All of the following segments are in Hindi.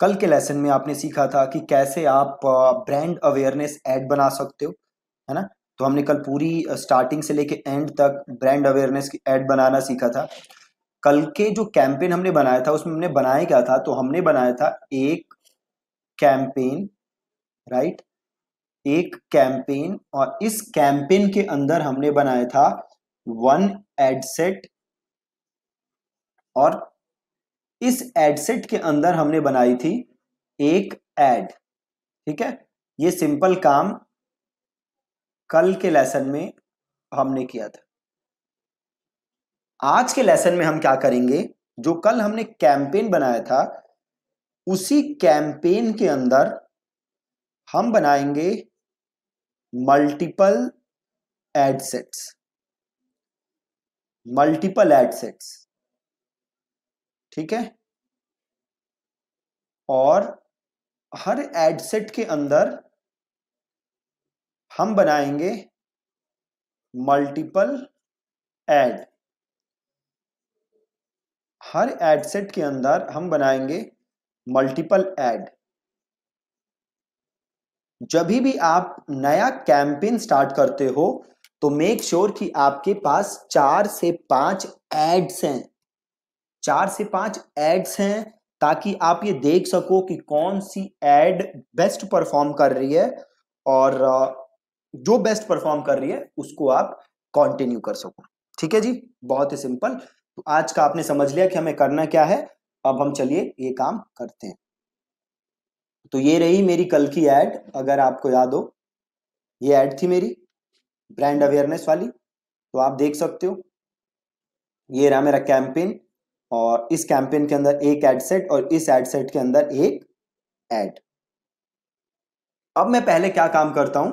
कल के लेसन में आपने सीखा था कि कैसे आप ब्रांड अवेयरनेस एड बना सकते हो है ना तो हमने कल पूरी स्टार्टिंग से लेके एंड तक ब्रांड अवेयरनेस की एड बनाना सीखा था कल के जो कैंपेन हमने बनाया था उसमें हमने बनाया क्या था तो हमने बनाया था एक कैंपेन राइट एक कैंपेन और इस कैंपेन के अंदर हमने बनाया था वन एडसेट और इस एड सेट के अंदर हमने बनाई थी एक एड ठीक है ये सिंपल काम कल के लेसन में हमने किया था आज के लेसन में हम क्या करेंगे जो कल हमने कैंपेन बनाया था उसी कैंपेन के अंदर हम बनाएंगे multiple ad sets multiple ad sets ठीक है और हर एड सेट के अंदर हम बनाएंगे मल्टीपल एड हर एड सेट के अंदर हम बनाएंगे मल्टीपल एड जब भी आप नया कैंपेन स्टार्ट करते हो तो मेक श्योर sure कि आपके पास चार से पांच एड्स हैं चार से पांच एड्स हैं ताकि आप ये देख सको कि कौन सी एड बेस्ट परफॉर्म कर रही है और जो बेस्ट परफॉर्म कर रही है उसको आप कंटिन्यू कर सको ठीक है जी बहुत ही सिंपल तो आज का आपने समझ लिया कि हमें करना क्या है अब हम चलिए ये काम करते हैं तो ये रही मेरी कल की एड अगर आपको याद हो ये एड थी मेरी ब्रांड अवेयरनेस वाली तो आप देख सकते हो ये रहा मेरा कैंपेन और इस कैंपेन के अंदर एक एड सेट और इस एड सेट के अंदर एक एड अब मैं पहले क्या काम करता हूं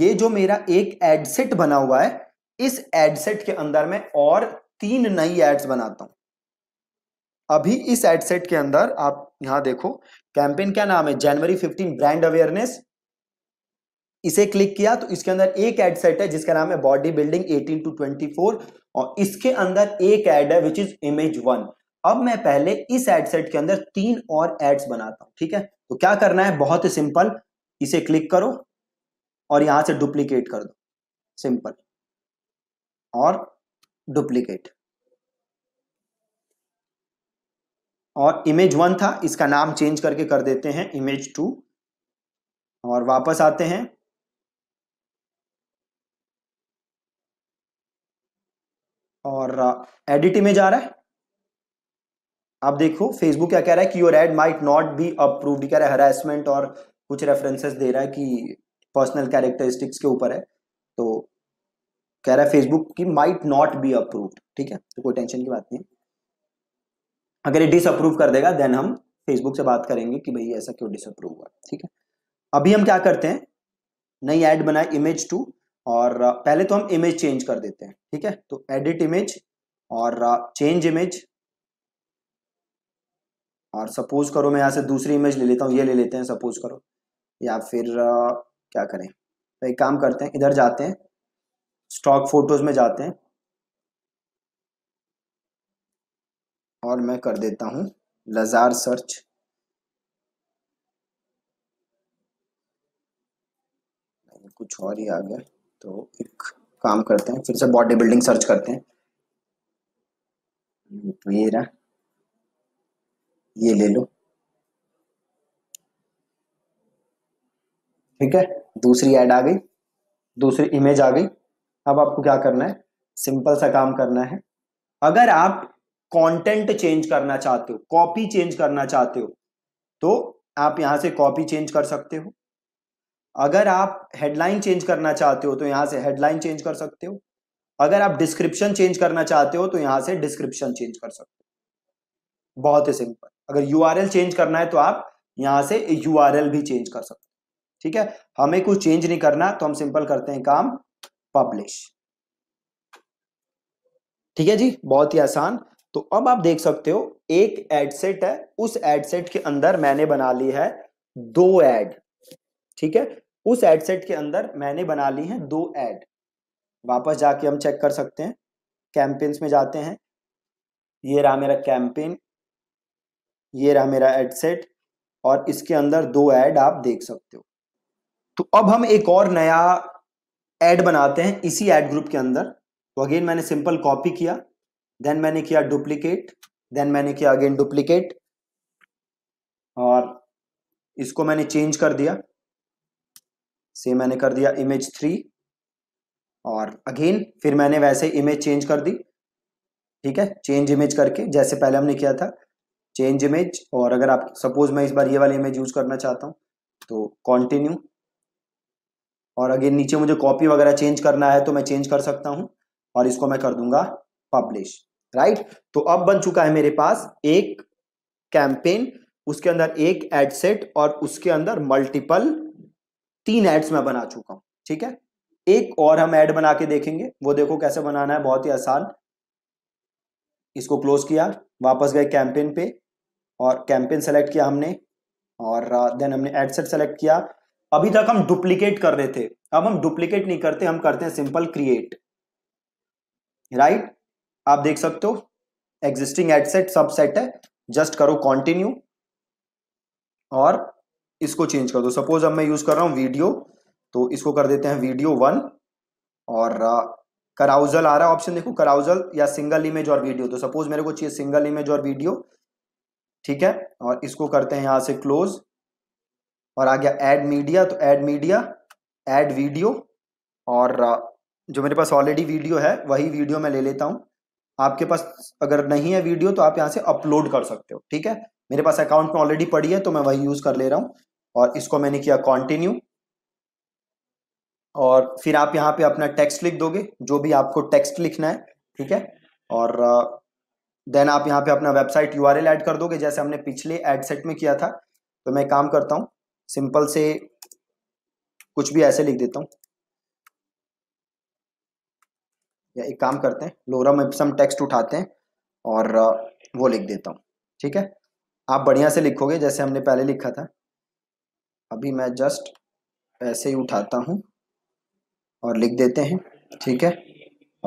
ये जो मेरा एक एड सेट बना हुआ है इस एड सेट के अंदर मैं और तीन नई एड्स बनाता हूं अभी इस एड सेट के अंदर आप यहां देखो कैंपेन क्या नाम है जनवरी 15 ब्रांड अवेयरनेस इसे क्लिक किया तो इसके अंदर एक एड सेट है जिसका नाम है बॉडी बिल्डिंग 18 टू 24 और इसके अंदर एक एड है विच इज इमेज वन अब मैं पहले इस एड सेट के अंदर तीन और एड्स बनाता हूं ठीक है तो क्या करना है बहुत ही सिंपल इसे क्लिक करो और यहां से डुप्लीकेट कर दो सिंपल और डुप्लीकेट और इमेज वन था इसका नाम चेंज करके कर देते हैं इमेज टू और वापस आते हैं और एडिट में जा रहा है आप देखो फेसबुक क्या कह रहा है कि your ad might not be approved कह रहा है हरासमेंट और कुछ रेफरेंसेस दे रहा है कि पर्सनल कैरेक्टरिस्टिक्स के ऊपर है तो कह रहा है फेसबुक की माइट नॉट बी अप्रूव्ड ठीक है तो कोई टेंशन की बात नहीं अगर ये डिसअप्रूव कर देगा देन हम फेसबुक से बात करेंगे कि भाई ऐसा क्यों डिसअप्रूव हुआ ठीक है अभी हम क्या करते हैं नई एड बनाए इमेज टू और पहले तो हम इमेज चेंज कर देते हैं ठीक है तो एडिट इमेज और चेंज इमेज और सपोज करो मैं यहां से दूसरी इमेज ले लेता हूँ ये ले लेते हैं सपोज करो या फिर क्या करें तो एक काम करते हैं इधर जाते हैं स्टॉक फोटोज में जाते हैं और मैं कर देता हूं लजार सर्च कुछ और ही आ गया तो एक काम करते हैं फिर से बॉडी बिल्डिंग सर्च करते हैं तो ये रहा ये ले लो ठीक है दूसरी ऐड आ गई दूसरी इमेज आ गई अब आपको क्या करना है सिंपल सा काम करना है अगर आप कंटेंट चेंज करना चाहते हो कॉपी चेंज करना चाहते हो तो आप यहां से कॉपी चेंज कर सकते हो अगर आप हेडलाइन चेंज करना चाहते हो तो यहां से हेडलाइन चेंज कर सकते हो अगर आप डिस्क्रिप्शन चेंज करना चाहते हो तो यहां से डिस्क्रिप्शन चेंज कर सकते हो बहुत ही सिंपल अगर यू चेंज करना है तो आप यहां से यू भी चेंज कर सकते हो ठीक है हमें कुछ चेंज नहीं करना तो हम सिंपल करते हैं काम पब्लिश ठीक है जी बहुत ही आसान तो अब आप देख सकते हो एक एडसेट है उस एडसेट के अंदर मैंने बना ली है दो एड ठीक है उस एड सेट के अंदर मैंने बना ली है हम्म। दो एड वापस जाके हम चेक कर सकते हैं कैंपेन्स में जाते हैं ये रहा मेरा कैंपेन ये रहा मेरा एड सेट और इसके अंदर दो एड आप देख सकते हो तो अब हम एक और नया एड बनाते हैं इसी एड ग्रुप के अंदर तो अगेन मैंने सिंपल कॉपी किया देन मैंने किया डुप्लीकेट देन मैंने किया अगेन डुप्लीकेट और इसको मैंने चेंज कर दिया से मैंने कर दिया इमेज थ्री और अगेन फिर मैंने वैसे इमेज चेंज कर दी ठीक है चेंज इमेज करके जैसे पहले हमने किया था चेंज इमेज और अगर आप सपोज मैं इस बार ये वाली इमेज यूज करना चाहता हूँ तो कॉन्टिन्यू और अगेन नीचे मुझे कॉपी वगैरह चेंज करना है तो मैं चेंज कर सकता हूँ और इसको मैं कर दूंगा पब्लिश राइट तो अब बन चुका है मेरे पास एक कैंपेन उसके अंदर एक एडसेट और उसके अंदर मल्टीपल तीन एड्स मैं बना चुका हूं ठीक है एक और हम ऐड बना के देखेंगे वो देखो कैसे बनाना है बहुत ही आसान इसको क्लोज किया वापस गए कैंपेन पे और कैंपेन सेलेक्ट किया हमने और देन हमने एड सेट सेलेक्ट किया अभी तक हम डुप्लीकेट कर रहे थे अब हम डुप्लीकेट नहीं करते हम करते हैं सिंपल क्रिएट राइट आप देख सकते हो एग्जिस्टिंग एडसेट सब सेट है जस्ट करो कंटिन्यू और इसको चेंज कर दो सपोज अब मैं यूज कर रहा हूँ वीडियो तो इसको कर देते हैं वीडियो वन और कराउजल uh, आ रहा है ऑप्शन देखो कराउजल या सिंगल इमेज और वीडियो तो सपोज मेरे को चाहिए सिंगल इमेज और वीडियो ठीक है और इसको करते हैं यहाँ से क्लोज और आ गया एड मीडिया तो एड मीडिया एड वीडियो और uh, जो मेरे पास ऑलरेडी वीडियो है वही वीडियो मैं ले लेता हूँ आपके पास अगर नहीं है वीडियो तो आप यहाँ से अपलोड कर सकते हो ठीक है मेरे पास अकाउंट में ऑलरेडी पड़ी है तो मैं वही यूज़ कर ले रहा हूँ और इसको मैंने किया कॉन्टिन्यू और फिर आप यहाँ पे अपना टेक्स्ट लिख दोगे जो भी आपको टेक्स्ट लिखना है ठीक है और देन uh, आप यहाँ पे अपना वेबसाइट यू ऐड कर दोगे जैसे हमने पिछले एड सेट में किया था तो मैं काम करता हूँ सिंपल से कुछ भी ऐसे लिख देता हूँ या एक काम करते हैं में सम टेक्स्ट उठाते हैं और uh, वो लिख देता हूँ ठीक है आप बढ़िया से लिखोगे जैसे हमने पहले लिखा था अभी मैं जस्ट ऐसे ही उठाता हूँ और लिख देते हैं ठीक है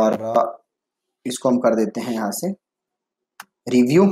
और इसको हम कर देते हैं यहाँ से रिव्यू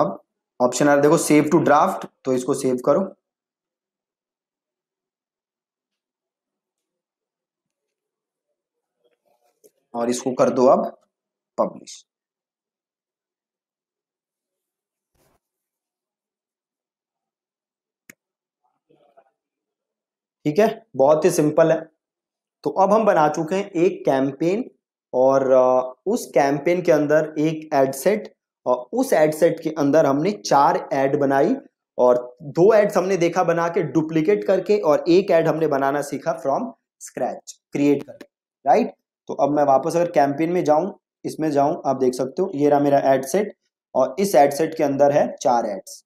अब ऑप्शन आ देखो सेव टू ड्राफ्ट तो इसको सेव करो और इसको कर दो अब पब्लिश ठीक है बहुत ही सिंपल है तो अब हम बना चुके हैं एक कैंपेन और उस कैंपेन के अंदर एक एडसेट और उस एडसेट के अंदर हमने चार एड बनाई और दो एड्स हमने देखा बना के डुप्लीकेट करके और एक एड हमने बनाना सीखा फ्रॉम स्क्रैच क्रिएट करके राइट तो अब मैं वापस अगर कैंपेन में जाऊं इसमें जाऊं आप देख सकते हो ये रहा मेरा एडसेट और इस एडसेट के अंदर है चार एड्स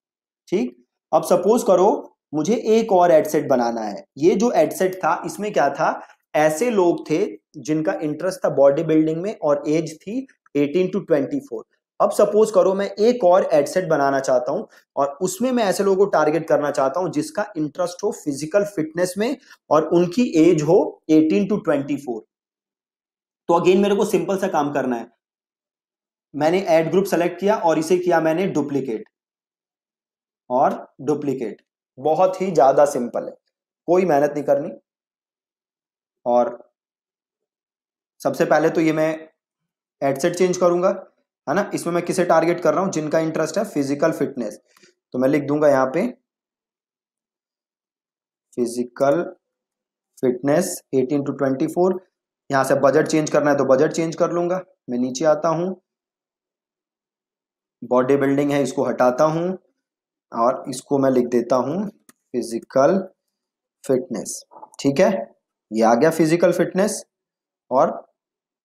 ठीक अब सपोज करो मुझे एक और एडसेट बनाना है ये जो एडसेट था इसमें क्या था ऐसे लोग थे जिनका इंटरेस्ट था बॉडी बिल्डिंग में और एज थी 18 टू 24 अब सपोज करो मैं एक और एडसेट बनाना चाहता हूं और उसमें मैं ऐसे लोगों को टारगेट करना चाहता हूं जिसका इंटरेस्ट हो फिजिकल फिटनेस में और उनकी एज हो 18 टू 24 तो अगेन मेरे को सिंपल सा काम करना है मैंने एड ग्रुप सेलेक्ट किया और इसे किया मैंने डुप्लीकेट और डुप्लीकेट बहुत ही ज़्यादा सिंपल है कोई मेहनत नहीं करनी और सबसे पहले तो ये मैं एडसेट चेंज करूंगा है ना इसमें मैं किसे टारगेट कर रहा हूं जिनका इंटरेस्ट है फिजिकल फिटनेस तो मैं लिख दूंगा यहां पे फिजिकल फिटनेस 18 टू 24 यहां से बजट चेंज करना है तो बजट चेंज कर लूंगा मैं नीचे आता हूं बॉडी बिल्डिंग है इसको हटाता हूं और इसको मैं लिख देता हूं फिजिकल फिटनेस ठीक है ये आ गया फिजिकल फिटनेस और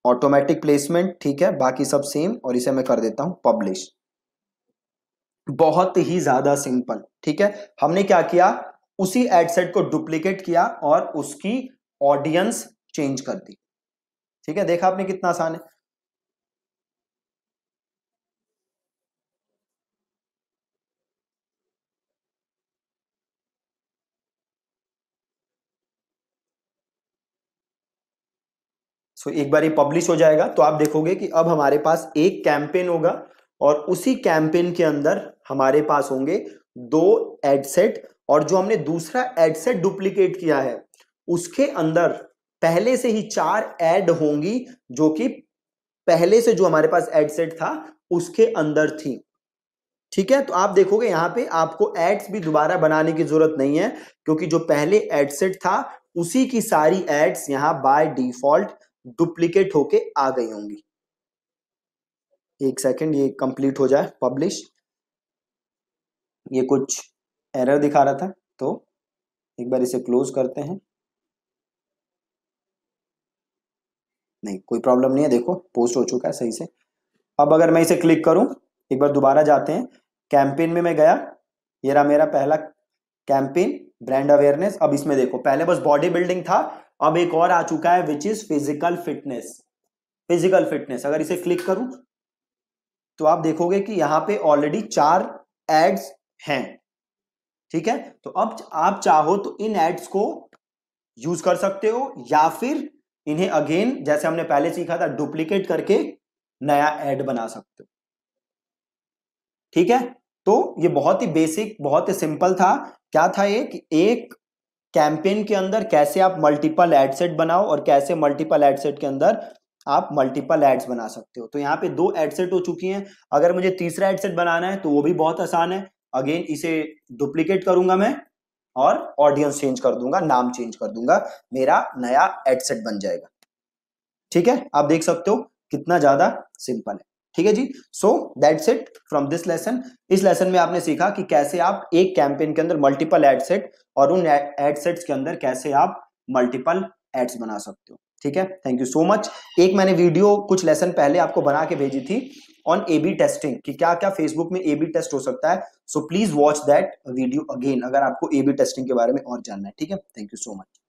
ऑटोमेटिक प्लेसमेंट ठीक है बाकी सब सेम और इसे मैं कर देता हूं पब्लिश बहुत ही ज्यादा सिंपल ठीक है हमने क्या किया उसी एडसेट को डुप्लीकेट किया और उसकी ऑडियंस चेंज कर दी ठीक है देखा आपने कितना आसान है सो एक बार ये पब्लिश हो जाएगा तो आप देखोगे कि अब हमारे पास एक कैंपेन होगा और उसी कैंपेन के अंदर हमारे पास होंगे दो एडसेट और जो हमने दूसरा एडसेट डुप्लीकेट किया है उसके अंदर पहले से ही चार एड होंगी जो कि पहले से जो हमारे पास एडसेट था उसके अंदर थी ठीक है तो आप देखोगे यहाँ पे आपको एड्स भी दोबारा बनाने की जरूरत नहीं है क्योंकि जो पहले एडसेट था उसी की सारी एड्स यहाँ बाय डिफॉल्ट डुप्लीकेट होके आ गई होंगी एक सेकंड ये कंप्लीट हो जाए पब्लिश ये कुछ एरर दिखा रहा था तो एक बार इसे क्लोज करते हैं नहीं कोई प्रॉब्लम नहीं है देखो पोस्ट हो चुका है सही से अब अगर मैं इसे क्लिक करूं एक बार दोबारा जाते हैं कैंपेन में मैं गया ये रहा मेरा पहला कैंपेन ब्रांड अवेयरनेस अब इसमें देखो पहले बस बॉडी बिल्डिंग था अब एक और आ चुका है which is physical fitness physical fitness अगर इसे क्लिक करूं तो आप देखोगे कि यहां पे ऑलरेडी चार एड्स हैं ठीक है तो अब आप चाहो तो इन एड्स को यूज कर सकते हो या फिर इन्हें अगेन जैसे हमने पहले सीखा था डुप्लीकेट करके नया एड बना सकते हो ठीक है तो ये बहुत ही बेसिक बहुत ही सिंपल था क्या था ये कि एक कैंपेन के अंदर कैसे आप मल्टीपल एडसेट बनाओ और कैसे मल्टीपल एडसेट के अंदर आप मल्टीपल एड्स बना सकते हो तो यहाँ पे दो एडसेट हो चुकी हैं अगर मुझे तीसरा एडसेट बनाना है तो वो भी बहुत आसान है अगेन इसे डुप्लीकेट करूंगा मैं और ऑडियंस चेंज कर दूंगा नाम चेंज कर दूंगा मेरा नया एडसेट बन जाएगा ठीक है आप देख सकते हो कितना ज्यादा सिंपल है ठीक है जी so that's it from this lesson इस लेसन में आपने सीखा कि कैसे आप एक कैंपेन के अंदर मल्टीपल एड सेट और उन एड सेट्स के अंदर कैसे आप मल्टीपल एड्स बना सकते हो ठीक है थैंक यू सो मच एक मैंने वीडियो कुछ लेसन पहले आपको बना के भेजी थी ऑन ए बी टेस्टिंग कि क्या क्या फेसबुक में ए बी टेस्ट हो सकता है so please watch that video again अगर आपको ए बी टेस्टिंग के बारे में और जानना है ठीक है थैंक यू सो मच